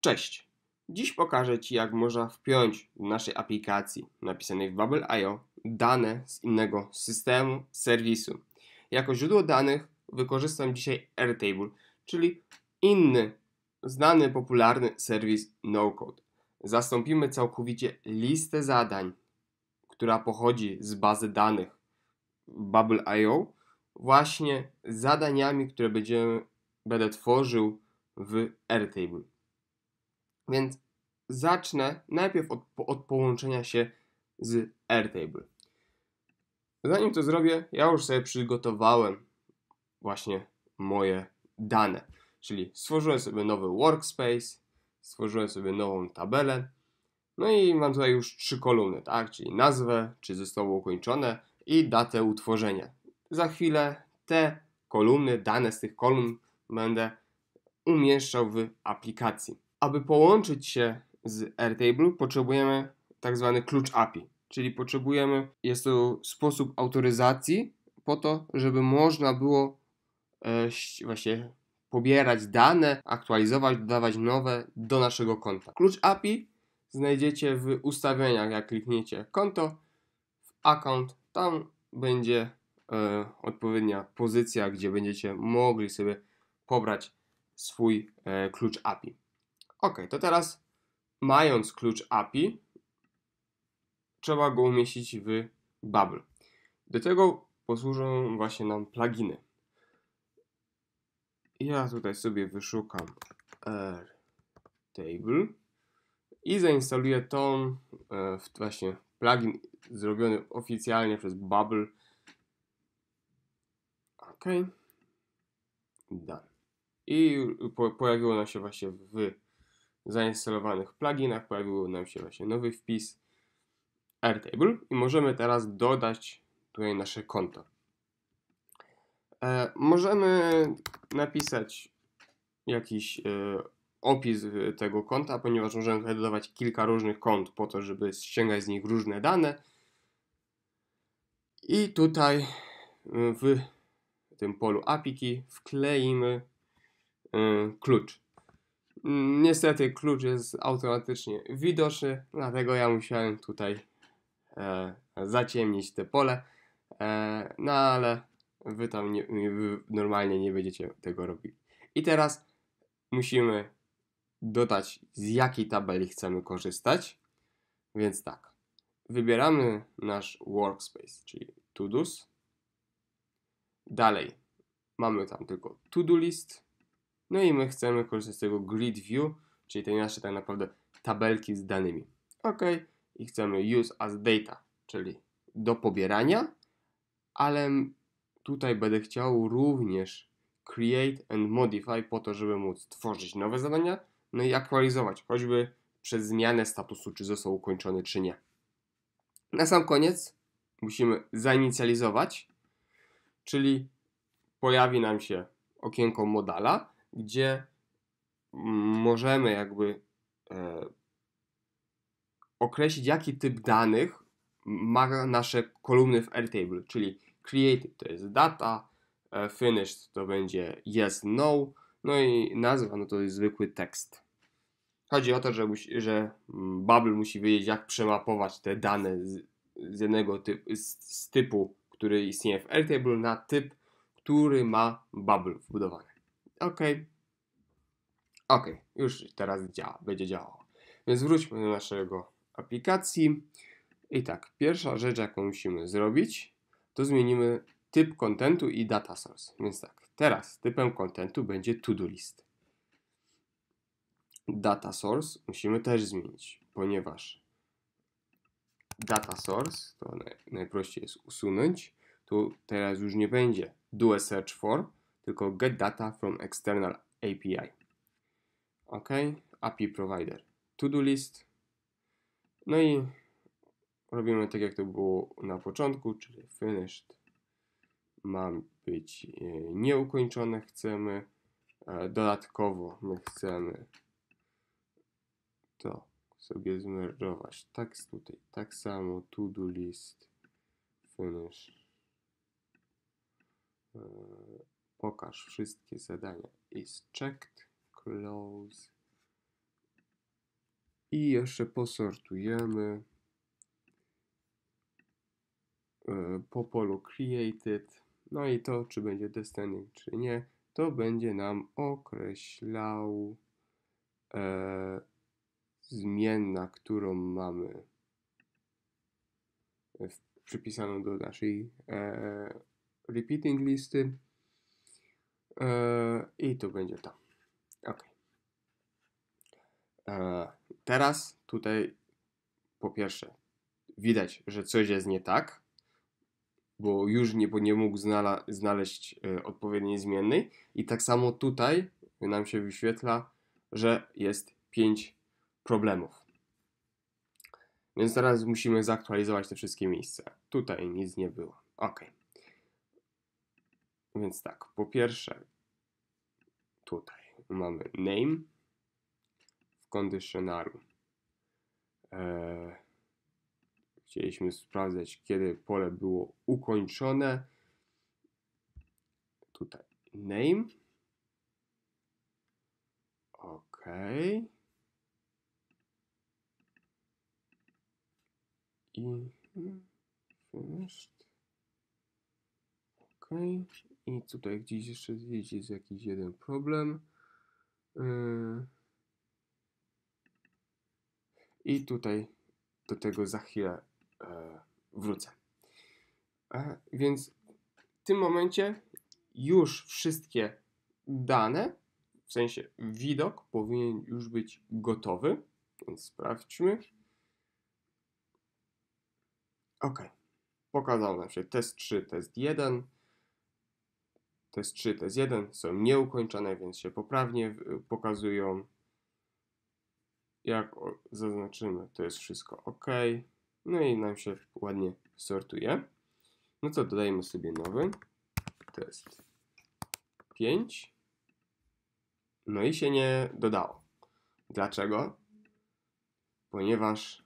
Cześć! Dziś pokażę Ci, jak można wpiąć w naszej aplikacji napisanej w Bubble.io dane z innego systemu, serwisu. Jako źródło danych wykorzystam dzisiaj Airtable, czyli inny, znany, popularny serwis no-code. Zastąpimy całkowicie listę zadań, która pochodzi z bazy danych Bubble.io, właśnie zadaniami, które będziemy, będę tworzył w Airtable. Więc zacznę najpierw od, od połączenia się z Airtable. Zanim to zrobię, ja już sobie przygotowałem właśnie moje dane. Czyli stworzyłem sobie nowy workspace, stworzyłem sobie nową tabelę, no i mam tutaj już trzy kolumny, tak? Czyli nazwę, czy zostało ukończone i datę utworzenia. Za chwilę te kolumny, dane z tych kolumn będę umieszczał w aplikacji. Aby połączyć się z Airtable, potrzebujemy tak zwany klucz API, czyli potrzebujemy, jest to sposób autoryzacji po to, żeby można było e, właśnie pobierać dane, aktualizować, dodawać nowe do naszego konta. Klucz API znajdziecie w ustawieniach, jak klikniecie konto, w account, tam będzie e, odpowiednia pozycja, gdzie będziecie mogli sobie pobrać swój e, klucz API. Ok, to teraz mając klucz API, trzeba go umieścić w Bubble. Do tego posłużą właśnie nam pluginy. Ja tutaj sobie wyszukam Airtable i zainstaluję tą e, właśnie plugin zrobiony oficjalnie przez Bubble. OK. Done. I po, pojawiło nam się właśnie w zainstalowanych pluginach pojawił nam się właśnie nowy wpis Airtable i możemy teraz dodać tutaj nasze konto. E, możemy napisać jakiś e, opis e, tego konta, ponieważ możemy dodawać kilka różnych kont po to, żeby ściągać z nich różne dane. I tutaj e, w tym polu API wkleimy e, klucz. Niestety klucz jest automatycznie widoczny, dlatego ja musiałem tutaj e, zaciemnić te pole, e, no ale wy tam nie, wy normalnie nie będziecie tego robili. I teraz musimy dodać z jakiej tabeli chcemy korzystać, więc tak, wybieramy nasz workspace, czyli to-dos, dalej mamy tam tylko to-do list, no i my chcemy korzystać z tego grid view, czyli tej naszej tak naprawdę tabelki z danymi. OK. I chcemy use as data, czyli do pobierania, ale tutaj będę chciał również create and modify po to, żeby móc tworzyć nowe zadania, no i aktualizować, choćby przez zmianę statusu, czy został ukończony, czy nie. Na sam koniec musimy zainicjalizować, czyli pojawi nam się okienko modala, gdzie możemy jakby e, określić, jaki typ danych ma nasze kolumny w Airtable, czyli created to jest data, e, finished to będzie yes, no, no i nazwa no to jest zwykły tekst. Chodzi o to, że, musi, że Bubble musi wiedzieć, jak przemapować te dane z, z jednego typu, z, z typu, który istnieje w Airtable, na typ, który ma Bubble wbudowany. Okej. Okay. Okej, okay, już teraz działa, będzie działało. Więc wróćmy do naszego aplikacji. I tak, pierwsza rzecz, jaką musimy zrobić, to zmienimy typ kontentu i data source. Więc tak, teraz typem kontentu będzie to-do list. Data source musimy też zmienić, ponieważ data source to najprościej jest usunąć. Tu teraz już nie będzie do search for, tylko get data from external API. OK, API provider, to do list. No i robimy tak jak to było na początku, czyli finished Mam być e, nieukończone, chcemy e, dodatkowo my chcemy to sobie zmerdować tak tutaj, tak samo to do list finish e, Pokaż wszystkie zadania. Is checked. Close. I jeszcze posortujemy e, po polu created. No i to, czy będzie destiny, czy nie, to będzie nam określał e, zmienna, którą mamy e, w, przypisaną do naszej e, repeating listy. Yy, I tu będzie to. Ok. Yy, teraz tutaj po pierwsze widać, że coś jest nie tak, bo już nie, bo nie mógł znala, znaleźć yy, odpowiedniej zmiennej. I tak samo tutaj nam się wyświetla, że jest 5 problemów. Więc teraz musimy zaktualizować te wszystkie miejsca. Tutaj nic nie było. OK. Więc tak, po pierwsze, tutaj mamy name w kondycjonaru. E, chcieliśmy sprawdzać, kiedy pole było ukończone. Tutaj name. OK. I finished. OK. I tutaj gdzieś jeszcze gdzieś jest jakiś jeden problem. Yy. I tutaj do tego za chwilę e, wrócę. E, więc w tym momencie już wszystkie dane, w sensie widok, powinien już być gotowy. Więc sprawdźmy. OK. pokazał nam się test 3, test 1 test 3, test 1 są nieukończone, więc się poprawnie y, pokazują. Jak zaznaczymy, to jest wszystko OK. No i nam się ładnie sortuje. No co, dodajemy sobie nowy test 5. No i się nie dodało. Dlaczego? Ponieważ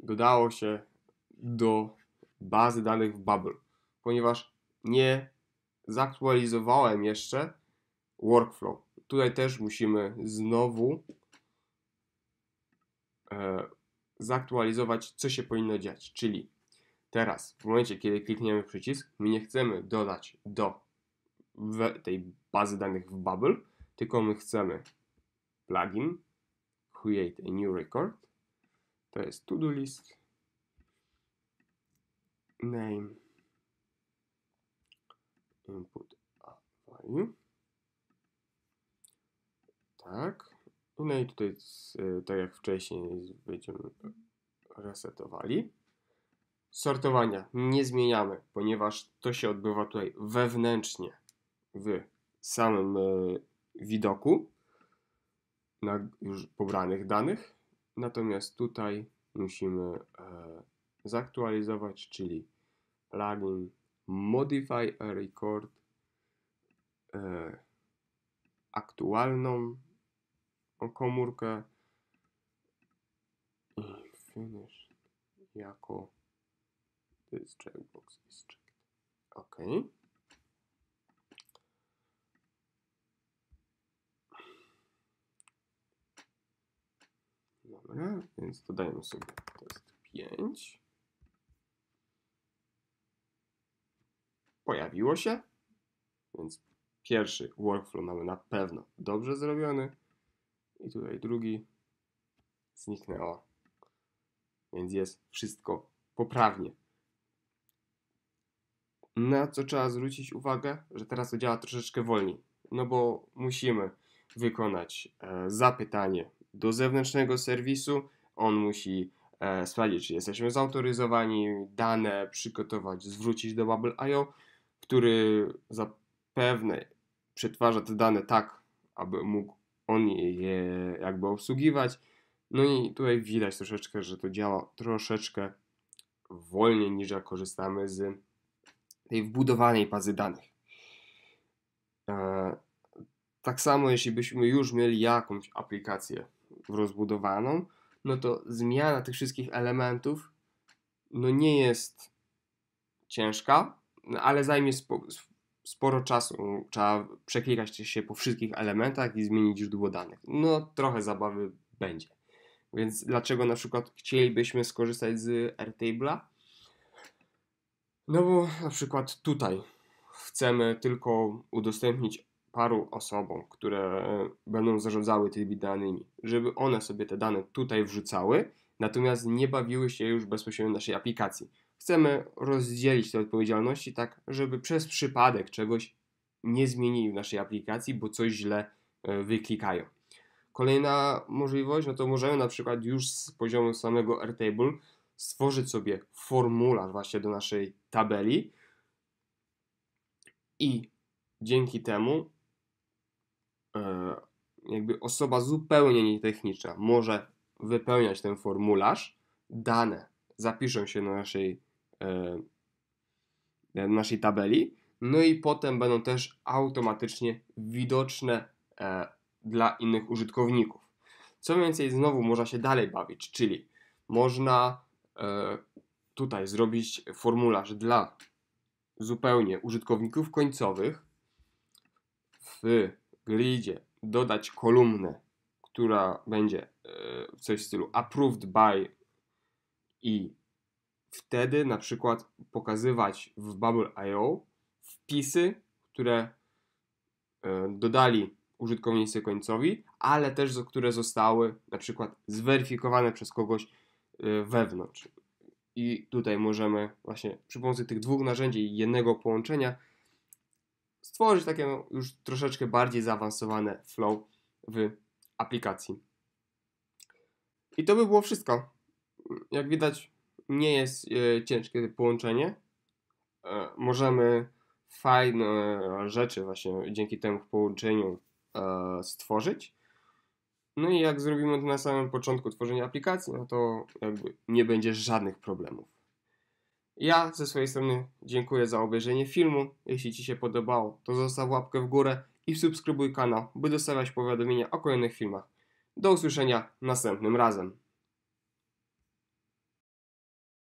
dodało się do bazy danych w Bubble, ponieważ nie zaktualizowałem jeszcze workflow. Tutaj też musimy znowu e, zaktualizować, co się powinno dziać. Czyli teraz, w momencie, kiedy klikniemy przycisk, my nie chcemy dodać do tej bazy danych w Bubble, tylko my chcemy plugin create a new record. To jest to do list name input value. Tak. No i tutaj, tak jak wcześniej, będziemy resetowali. Sortowania nie zmieniamy, ponieważ to się odbywa tutaj wewnętrznie w samym e, widoku na już pobranych danych. Natomiast tutaj musimy e, zaktualizować, czyli plugin modify a record e, aktualną komórkę i finish jako this checkbox is checked. OK. Dobra, więc dodajemy sobie test 5. pojawiło się, więc pierwszy workflow mamy na pewno dobrze zrobiony i tutaj drugi zniknęło, więc jest wszystko poprawnie. Na co trzeba zwrócić uwagę, że teraz to działa troszeczkę wolniej, no bo musimy wykonać e, zapytanie do zewnętrznego serwisu, on musi e, sprawdzić, czy jesteśmy zautoryzowani, dane przygotować, zwrócić do Bubble.io, który zapewne przetwarza te dane tak, aby mógł on je jakby obsługiwać. No i tutaj widać troszeczkę, że to działa troszeczkę wolniej niż jak korzystamy z tej wbudowanej bazy danych. E, tak samo, jeśli byśmy już mieli jakąś aplikację rozbudowaną, no to zmiana tych wszystkich elementów no nie jest ciężka, no, ale zajmie sporo czasu. Trzeba przeklikać się po wszystkich elementach i zmienić źródło danych. No, trochę zabawy będzie. Więc dlaczego na przykład chcielibyśmy skorzystać z Airtable'a? No bo na przykład tutaj chcemy tylko udostępnić paru osobom, które będą zarządzały tymi danymi, żeby one sobie te dane tutaj wrzucały, natomiast nie bawiły się już bezpośrednio naszej aplikacji Chcemy rozdzielić te odpowiedzialności tak, żeby przez przypadek czegoś nie zmienili w naszej aplikacji, bo coś źle e, wyklikają. Kolejna możliwość, no to możemy na przykład już z poziomu samego Airtable stworzyć sobie formularz właśnie do naszej tabeli i dzięki temu e, jakby osoba zupełnie nietechniczna może wypełniać ten formularz, dane zapiszą się na naszej E, e, naszej tabeli. No i potem będą też automatycznie widoczne e, dla innych użytkowników. Co więcej, znowu można się dalej bawić, czyli można tutaj zrobić formularz dla zupełnie użytkowników końcowych. W gridzie dodać kolumnę, która będzie coś w stylu approved by i wtedy na przykład pokazywać w Bubble.io wpisy, które e, dodali użytkownicy końcowi, ale też które zostały na przykład zweryfikowane przez kogoś e, wewnątrz. I tutaj możemy właśnie przy pomocy tych dwóch narzędzi i jednego połączenia stworzyć takie no, już troszeczkę bardziej zaawansowane flow w aplikacji. I to by było wszystko. Jak widać, nie jest e, ciężkie połączenie. E, możemy fajne e, rzeczy właśnie dzięki temu połączeniu stworzyć. No i jak zrobimy to na samym początku tworzenia aplikacji, no to jakby nie będzie żadnych problemów. Ja ze swojej strony dziękuję za obejrzenie filmu. Jeśli Ci się podobało, to zostaw łapkę w górę i subskrybuj kanał, by dostawać powiadomienia o kolejnych filmach. Do usłyszenia następnym razem.